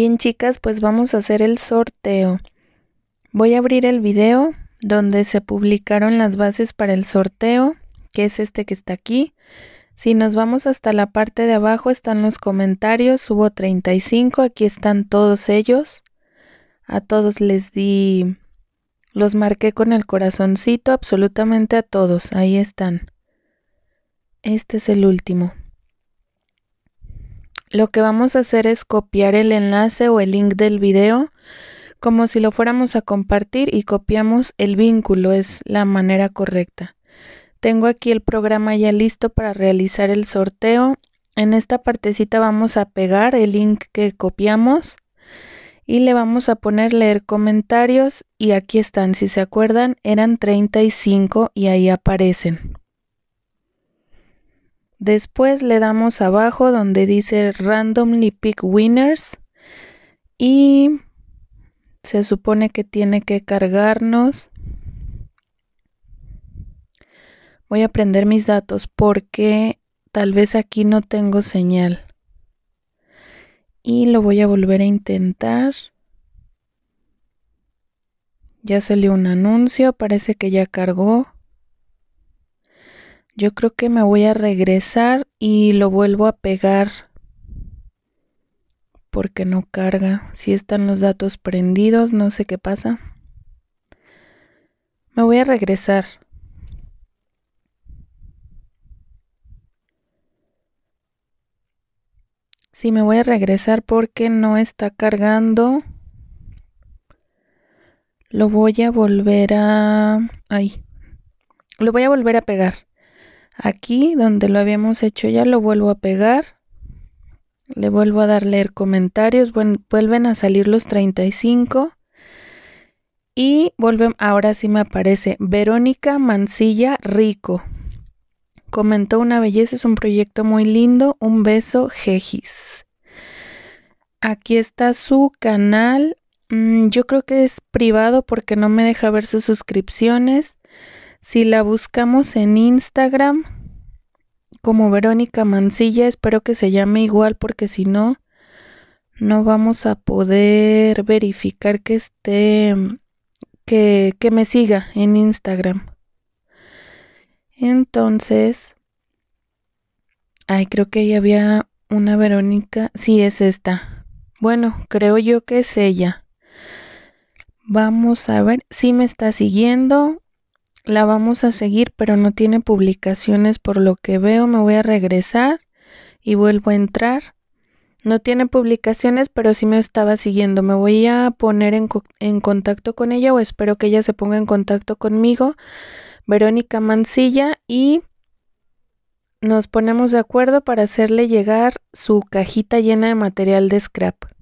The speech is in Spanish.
Bien chicas, pues vamos a hacer el sorteo. Voy a abrir el video donde se publicaron las bases para el sorteo, que es este que está aquí. Si nos vamos hasta la parte de abajo están los comentarios, hubo 35, aquí están todos ellos. A todos les di, los marqué con el corazoncito, absolutamente a todos, ahí están. Este es el último. Lo que vamos a hacer es copiar el enlace o el link del video como si lo fuéramos a compartir y copiamos el vínculo, es la manera correcta. Tengo aquí el programa ya listo para realizar el sorteo. En esta partecita vamos a pegar el link que copiamos y le vamos a poner leer comentarios y aquí están, si se acuerdan, eran 35 y ahí aparecen. Después le damos abajo donde dice randomly pick winners y se supone que tiene que cargarnos. Voy a prender mis datos porque tal vez aquí no tengo señal. Y lo voy a volver a intentar. Ya salió un anuncio, parece que ya cargó. Yo creo que me voy a regresar y lo vuelvo a pegar porque no carga. Si están los datos prendidos, no sé qué pasa. Me voy a regresar. Sí, me voy a regresar porque no está cargando. Lo voy a volver a... Ahí. Lo voy a volver a pegar aquí donde lo habíamos hecho ya lo vuelvo a pegar le vuelvo a dar leer comentarios vuelven a salir los 35 y vuelven ahora sí me aparece Verónica Mancilla Rico comentó una belleza es un proyecto muy lindo un beso Jejis aquí está su canal mm, yo creo que es privado porque no me deja ver sus suscripciones si la buscamos en Instagram, como Verónica Mancilla, espero que se llame igual porque si no, no vamos a poder verificar que esté, que, que me siga en Instagram. Entonces, ay, creo que ya había una Verónica, sí es esta. Bueno, creo yo que es ella. Vamos a ver si me está siguiendo la vamos a seguir, pero no tiene publicaciones. Por lo que veo, me voy a regresar y vuelvo a entrar. No tiene publicaciones, pero sí me estaba siguiendo. Me voy a poner en, contacto con ella o espero que ella se ponga en contacto conmigo, Verónica Mancilla, y nos ponemos de acuerdo para hacerle llegar su cajita llena de material de scrap.